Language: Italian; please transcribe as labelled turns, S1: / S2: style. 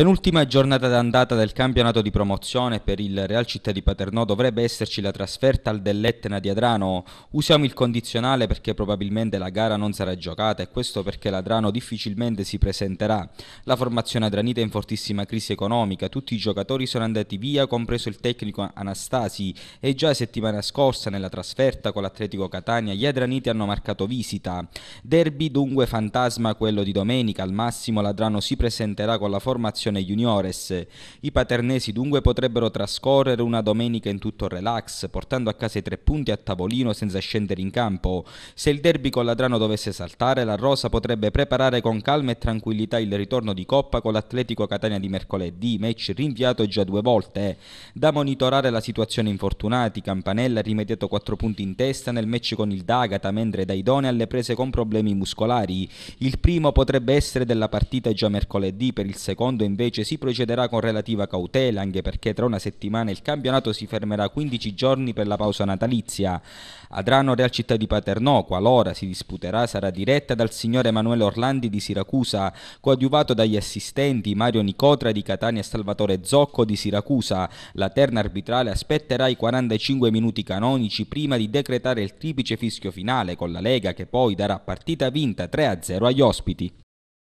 S1: Penultima giornata d'andata del campionato di promozione per il Real Città di Paternò dovrebbe esserci la trasferta al dell'Etna di Adrano. Usiamo il condizionale perché probabilmente la gara non sarà giocata e questo perché l'Adrano difficilmente si presenterà. La formazione adranita è in fortissima crisi economica, tutti i giocatori sono andati via, compreso il tecnico Anastasi e già settimana scorsa nella trasferta con l'Atletico Catania gli adraniti hanno marcato visita. Derby dunque fantasma quello di domenica, al massimo l'Adrano si presenterà con la formazione Promozione Juniores. I paternesi dunque potrebbero trascorrere una domenica in tutto relax, portando a casa i tre punti a tavolino senza scendere in campo. Se il derby con Ladrano dovesse saltare, la Rosa potrebbe preparare con calma e tranquillità il ritorno di Coppa con l'Atletico Catania di mercoledì, match rinviato già due volte. Da monitorare la situazione infortunati, Campanella ha rimediato quattro punti in testa nel match con il Dagata, mentre Daidone ha le prese con problemi muscolari. Il primo potrebbe essere della partita già mercoledì, per il secondo in invece si procederà con relativa cautela anche perché tra una settimana il campionato si fermerà 15 giorni per la pausa natalizia. Adrano Real Città di Paternò, qualora si disputerà, sarà diretta dal signor Emanuele Orlandi di Siracusa, coadiuvato dagli assistenti Mario Nicotra di Catania e Salvatore Zocco di Siracusa. La terna arbitrale aspetterà i 45 minuti canonici prima di decretare il triplice fischio finale con la Lega che poi darà partita vinta 3-0 agli ospiti.